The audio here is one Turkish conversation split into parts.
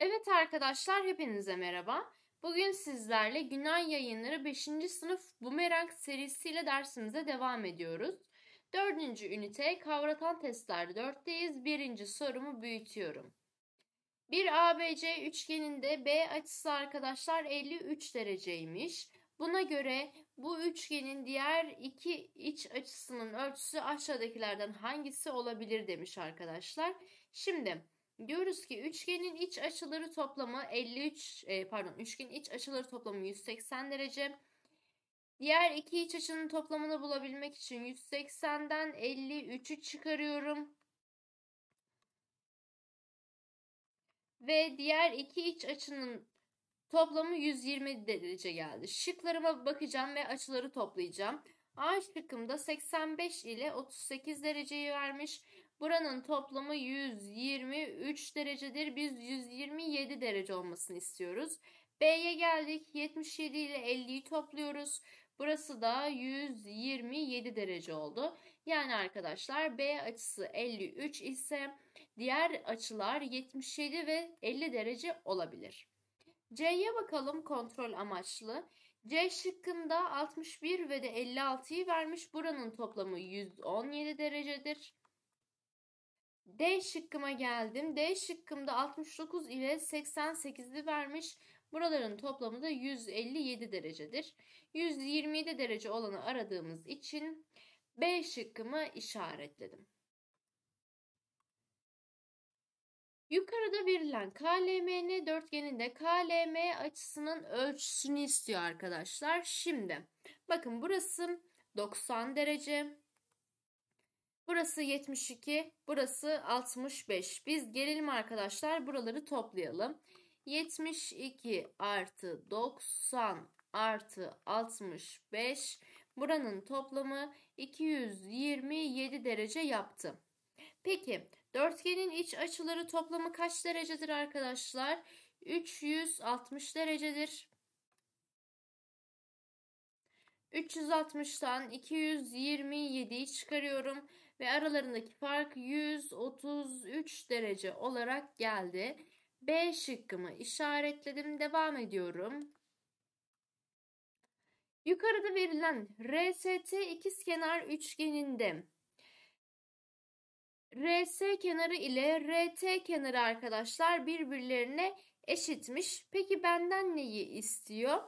Evet arkadaşlar hepinize merhaba. Bugün sizlerle Günay Yayınları 5. sınıf Bumerang serisiyle dersimize devam ediyoruz. 4. ünite kavratan testler 4'teyiz. 1. sorumu büyütüyorum. Bir ABC üçgeninde B açısı arkadaşlar 53 dereceymiş. Buna göre bu üçgenin diğer iki iç açısının ölçüsü aşağıdakilerden hangisi olabilir demiş arkadaşlar. Şimdi diyoruz ki üçgenin iç açıları toplamı 53 e, pardon üçgenin iç açıları toplamı 180 derece. Diğer iki iç açının toplamını bulabilmek için 180'den 53'ü çıkarıyorum. Ve diğer iki iç açının Toplamı 120 derece geldi. Şıklarıma bakacağım ve açıları toplayacağım. A şıkkımda 85 ile 38 dereceyi vermiş. Buranın toplamı 123 derecedir. Biz 127 derece olmasını istiyoruz. B'ye geldik. 77 ile 50'yi topluyoruz. Burası da 127 derece oldu. Yani arkadaşlar B açısı 53 ise diğer açılar 77 ve 50 derece olabilir. C'ye bakalım kontrol amaçlı. C şıkkında 61 ve de 56'yı vermiş. Buranın toplamı 117 derecedir. D şıkkıma geldim. D şıkkımda 69 ile 88'i vermiş. Buraların toplamı da 157 derecedir. 127 derece olanı aradığımız için B şıkkımı işaretledim. Yukarıda verilen KLMN dörtgeninde KLM açısının ölçüsünü istiyor arkadaşlar. Şimdi bakın burası 90 derece. Burası 72, burası 65. Biz gelelim arkadaşlar buraları toplayalım. 72 artı 90 artı 65 buranın toplamı 227 derece yaptı. Peki dörtgenin iç açıları toplamı kaç derecedir arkadaşlar? 360 derecedir. 360'tan 227'yi çıkarıyorum ve aralarındaki fark 133 derece olarak geldi. B şıkkımı işaretledim. Devam ediyorum. Yukarıda verilen RST ikizkenar üçgeninde RS kenarı ile RT kenarı arkadaşlar birbirlerine eşitmiş. Peki benden neyi istiyor?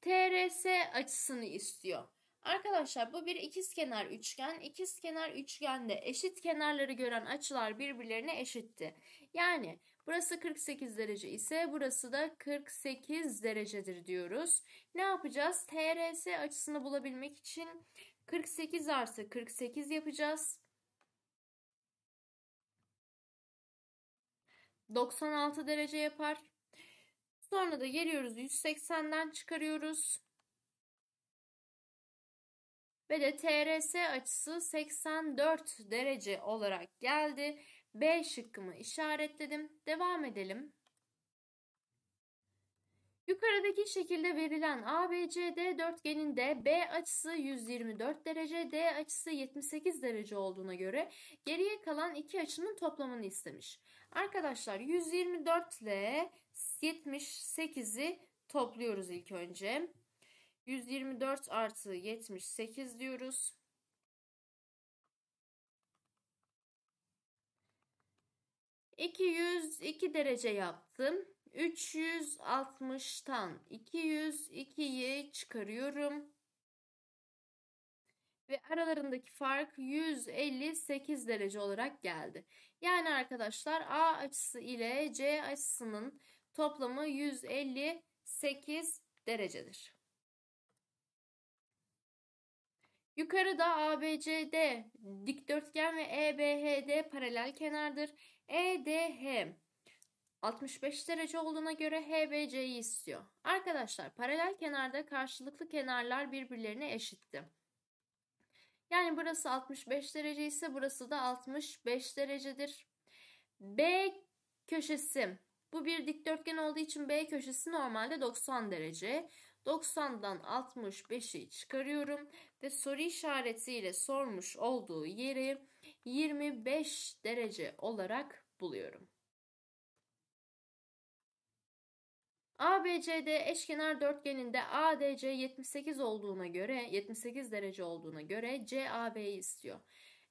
TRS açısını istiyor. Arkadaşlar bu bir ikizkenar üçgen. İkizkenar üçgende eşit kenarları gören açılar birbirlerine eşitti. Yani burası 48 derece ise burası da 48 derecedir diyoruz. Ne yapacağız? TRS açısını bulabilmek için 48 artı 48 yapacağız. 96 derece yapar. Sonra da geliyoruz 180'den çıkarıyoruz. Ve de TRS açısı 84 derece olarak geldi. B şıkkımı işaretledim. Devam edelim. Yukarıdaki şekilde verilen ABCD dörtgeninde B açısı 124 derece, D açısı 78 derece olduğuna göre geriye kalan iki açının toplamını istemiş. Arkadaşlar 124 ile 78'i topluyoruz ilk önce. 124 artı 78 diyoruz. İki yüz iki derece yaptım. 360'tan 202'yi çıkarıyorum ve aralarındaki fark 158 derece olarak geldi. Yani arkadaşlar A açısı ile C açısının toplamı 158 derecedir. Yukarıda ABCD dikdörtgen ve EBHD paralel kenardır. EDH 65 derece olduğuna göre HBC'yi istiyor. Arkadaşlar paralel kenarda karşılıklı kenarlar birbirlerine eşittir. Yani burası 65 derece ise burası da 65 derecedir. B köşesi. Bu bir dikdörtgen olduğu için B köşesi normalde 90 derece. 90'dan 65'i çıkarıyorum ve soru işaretiyle sormuş olduğu yeri 25 derece olarak buluyorum. ABCD eşkenar dörtgeninde ADC 78 olduğuna göre 78 derece olduğuna göre CAB'yi istiyor.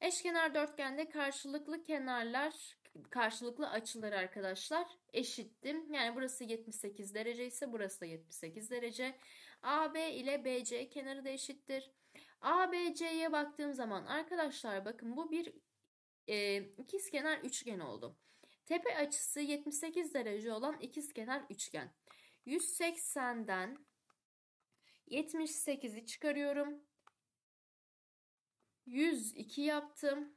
Eşkenar dörtgende karşılıklı kenarlar, karşılıklı açılar arkadaşlar eşittim. Yani burası 78 derece ise burası da 78 derece. AB ile BC kenarı da eşittir. ABC'ye baktığım zaman arkadaşlar bakın bu bir e, ikizkenar üçgen oldu. Tepe açısı 78 derece olan ikizkenar üçgen. 180'den 78'i çıkarıyorum. 102 yaptım.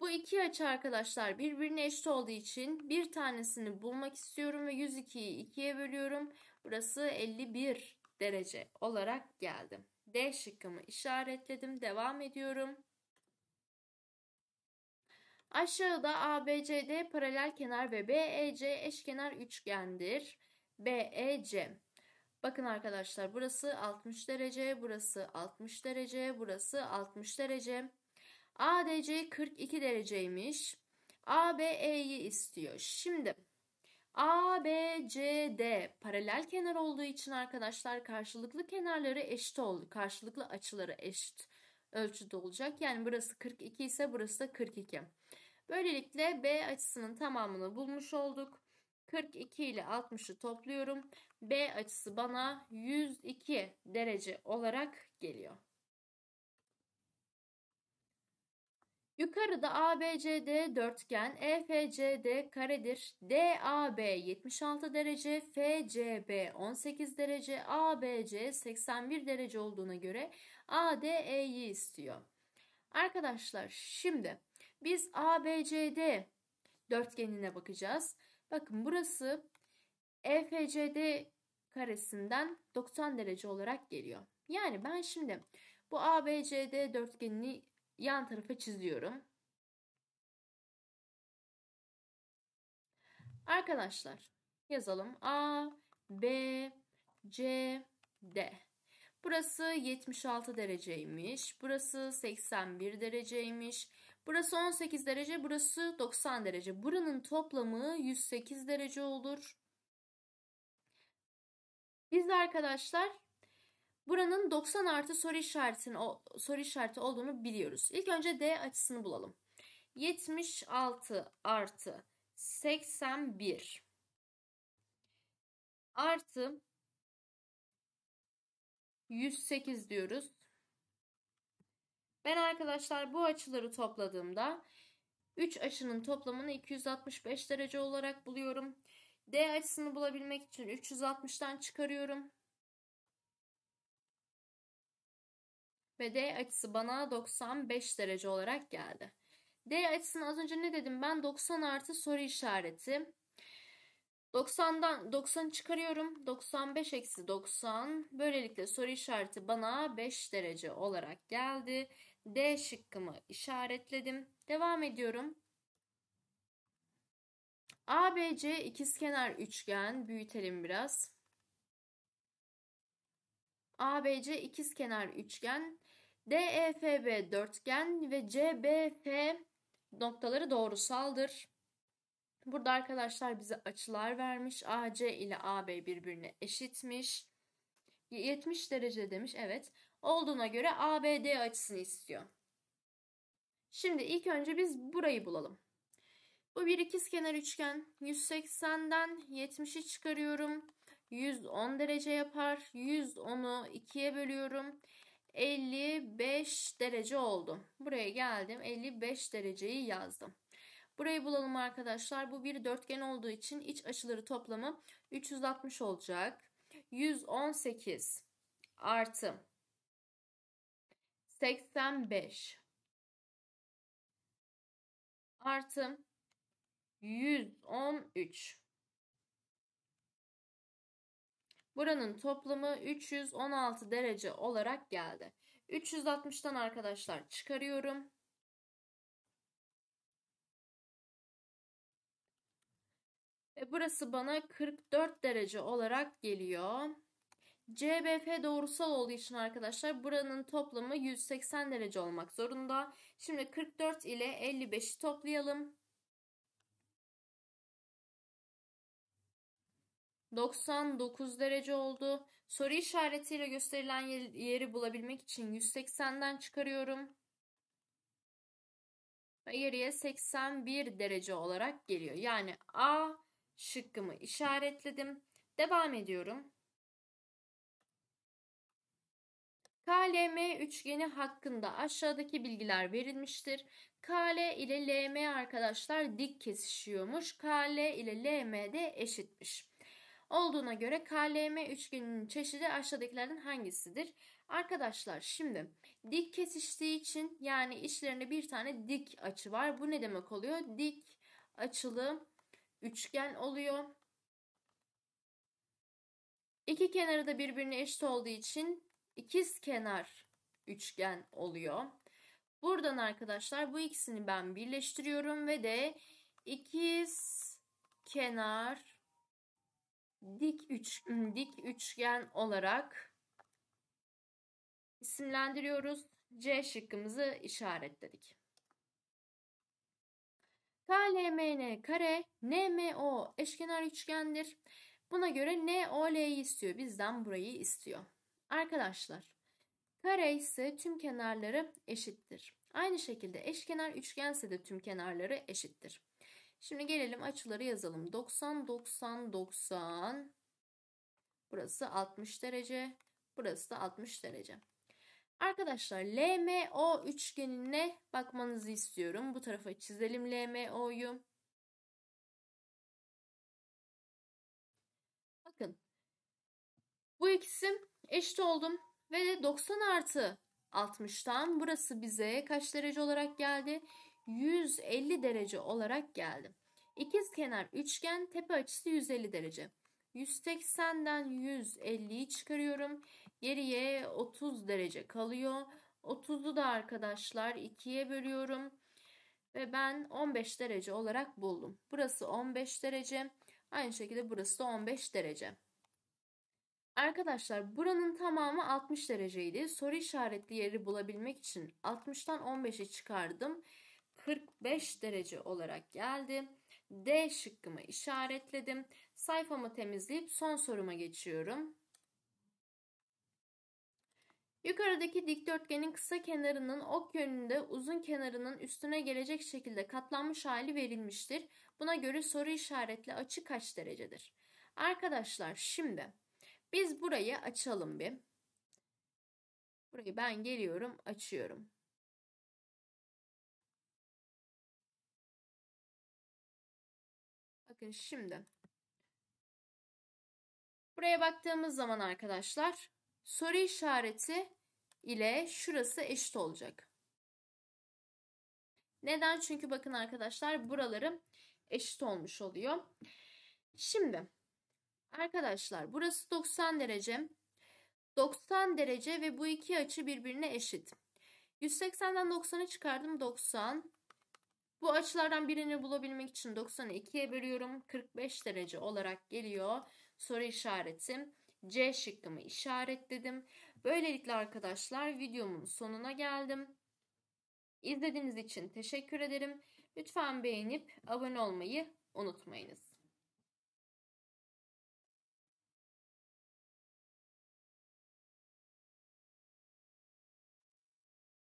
Bu iki açı arkadaşlar birbirine eşit olduğu için bir tanesini bulmak istiyorum ve 102'yi 2'ye bölüyorum. Burası 51 derece olarak geldim. D şıkkımı işaretledim. Devam ediyorum. Aşağıda ABCD paralel kenar ve BEC eşkenar üçgendir. BEC. Bakın arkadaşlar burası 60 derece, burası 60 derece, burası 60 derece. ADC 42 dereceymiş. ABE'yi istiyor. Şimdi ABCD paralel kenar olduğu için arkadaşlar karşılıklı kenarları eşit oldu. Karşılıklı açıları eşit ölçüde olacak. Yani burası 42 ise burası da 42. Böylelikle B açısının tamamını bulmuş olduk. 42 ile 60'ı topluyorum. B açısı bana 102 derece olarak geliyor. Yukarıda ABCD dörtgen, EFCD karedir. DAB 76 derece, FCB 18 derece, ABC 81 derece olduğuna göre ADE'yi istiyor. Arkadaşlar şimdi biz ABCD dörtgenine bakacağız. Bakın burası EFCD karesinden 90 derece olarak geliyor. Yani ben şimdi bu ABCD dörtgenini yan tarafa çiziyorum. Arkadaşlar yazalım. A, B, C, D. Burası 76 dereceymiş. Burası 81 dereceymiş. Burası 18 derece, burası 90 derece. Buranın toplamı 108 derece olur. Biz de arkadaşlar buranın 90 artı soru işaretinin soru işareti olduğunu biliyoruz. İlk önce D açısını bulalım. 76 artı 81 artı 108 diyoruz. Ben arkadaşlar bu açıları topladığımda 3 açının toplamını 265 derece olarak buluyorum. D açısını bulabilmek için 360'tan çıkarıyorum. Ve D açısı bana 95 derece olarak geldi. D açısını az önce ne dedim? Ben 90 artı soru işareti. 90'dan 90 çıkarıyorum. 95 eksi 90. Böylelikle soru işareti bana 5 derece olarak geldi. D şıkkımı işaretledim. Devam ediyorum. ABC ikizkenar üçgen büyütelim biraz. ABC ikizkenar üçgen, DEFB dörtgen ve CBF noktaları doğrusaldır. Burada arkadaşlar bize açılar vermiş. AC ile AB birbirine eşitmiş. 70 derece demiş. Evet olduğuna göre ABD açısını istiyor. Şimdi ilk önce biz burayı bulalım. Bu bir ikizkenar üçgen. 180'den 70'i çıkarıyorum. 110 derece yapar. 110'u 2'ye bölüyorum. 55 derece oldu. Buraya geldim. 55 dereceyi yazdım. Burayı bulalım arkadaşlar. Bu bir dörtgen olduğu için iç açıları toplamı 360 olacak. 118 artı 85 artı 113 Buranın toplamı 316 derece olarak geldi. 360'tan arkadaşlar çıkarıyorum. Ve burası bana 44 derece olarak geliyor. CBF doğrusal olduğu için arkadaşlar buranın toplamı 180 derece olmak zorunda. Şimdi 44 ile 55'i toplayalım. 99 derece oldu. Soru işaretiyle gösterilen yeri bulabilmek için 180'den çıkarıyorum. Ve geriye 81 derece olarak geliyor. Yani A şıkkımı işaretledim. Devam ediyorum. KLM üçgeni hakkında aşağıdaki bilgiler verilmiştir. KL ile LM arkadaşlar dik kesişiyormuş. KL ile LM de eşitmiş. Olduğuna göre KLM üçgeninin çeşidi aşağıdakilerden hangisidir? Arkadaşlar şimdi dik kesiştiği için yani içlerinde bir tane dik açı var. Bu ne demek oluyor? Dik açılı üçgen oluyor. İki kenarı da birbirine eşit olduğu için ikiz kenar üçgen oluyor. Buradan arkadaşlar bu ikisini ben birleştiriyorum ve de ikiz kenar dik üç hmm, dik üçgen olarak isimlendiriyoruz. C şıkkımızı işaretledik. KLMN kare NMO eşkenar üçgendir. Buna göre NOL'yi istiyor. Bizden burayı istiyor. Arkadaşlar kare ise tüm kenarları eşittir. Aynı şekilde eşkenar üçgense de tüm kenarları eşittir. Şimdi gelelim açıları yazalım. 90, 90, 90. Burası 60 derece. Burası da 60 derece. Arkadaşlar LMO üçgenine bakmanızı istiyorum. Bu tarafa çizelim LMO'yu. Bakın. Bu ikisi eşit oldum. Ve 90 artı 60'tan burası bize kaç derece olarak geldi? 150 derece olarak geldi. İkiz kenar üçgen tepe açısı 150 derece. 180'den 150'yi çıkarıyorum. Geriye 30 derece kalıyor. 30'u da arkadaşlar 2'ye bölüyorum. Ve ben 15 derece olarak buldum. Burası 15 derece. Aynı şekilde burası da 15 derece. Arkadaşlar buranın tamamı 60 dereceydi. Soru işaretli yeri bulabilmek için 60'tan 15'i çıkardım. 45 derece olarak geldi. D şıkkımı işaretledim. Sayfamı temizleyip son soruma geçiyorum. Yukarıdaki dikdörtgenin kısa kenarının ok yönünde uzun kenarının üstüne gelecek şekilde katlanmış hali verilmiştir. Buna göre soru işaretli açı kaç derecedir? Arkadaşlar şimdi biz burayı açalım bir. Burayı ben geliyorum, açıyorum. Bakın şimdi. Buraya baktığımız zaman arkadaşlar soru işareti ile şurası eşit olacak. Neden? Çünkü bakın arkadaşlar buraları eşit olmuş oluyor. Şimdi Arkadaşlar burası 90 derece. 90 derece ve bu iki açı birbirine eşit. 180'den 90'ı çıkardım 90. Bu açılardan birini bulabilmek için 90'ı 2'ye bölüyorum. 45 derece olarak geliyor soru işaretim. C şıkkımı işaretledim. Böylelikle arkadaşlar videomun sonuna geldim. İzlediğiniz için teşekkür ederim. Lütfen beğenip abone olmayı unutmayınız.